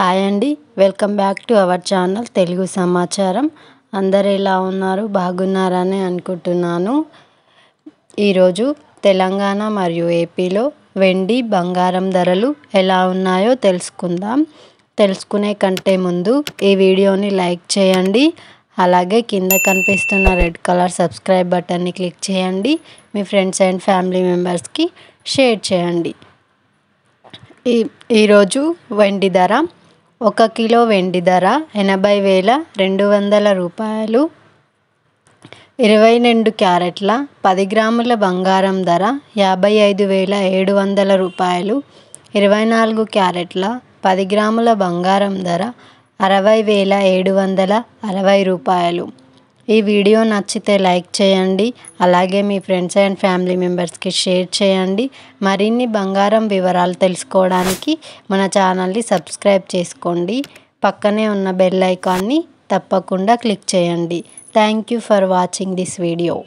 hi అండి welcome back to our channel Telugu సమాచారం అందరు ఎలా ఉన్నారు బాగున్నారని అనుకుంటున్నాను ఈరోజు తెలంగాణ మరియు ఏపీలో వెండి బంగారం ధరలు ఎలా ఉన్నాయో తెలుసుకుందాం తెలుసుకునే కంటే ముందు ఈ వీడియోని లైక్ చేయండి అలాగే కింద కనిపిస్తున్న రెడ్ కలర్ సబ్స్క్రైబ్ బటన్ని క్లిక్ చేయండి మీ ఫ్రెండ్స్ అండ్ ఫ్యామిలీ మెంబర్స్కి షేర్ చేయండి ఈ ఈరోజు వెండి ధర ఒక కిలో వెండి ధర ఎనభై వేల రెండు వందల రూపాయలు ఇరవై రెండు క్యారెట్ల పది గ్రాముల బంగారం ధర యాభై ఐదు వేల ఏడు వందల రూపాయలు ఇరవై నాలుగు క్యారెట్ల పది గ్రాముల బంగారం ధర అరవై వేల ఏడు వందల అరవై రూపాయలు ఈ వీడియో నచ్చితే లైక్ చేయండి అలాగే మీ ఫ్రెండ్స్ అండ్ ఫ్యామిలీ మెంబర్స్కి షేర్ చేయండి మరిన్ని బంగారం వివరాలు తెలుసుకోవడానికి మన ఛానల్ని సబ్స్క్రైబ్ చేసుకోండి పక్కనే ఉన్న బెల్ ఐకాన్ని తప్పకుండా క్లిక్ చేయండి thank you for watching this video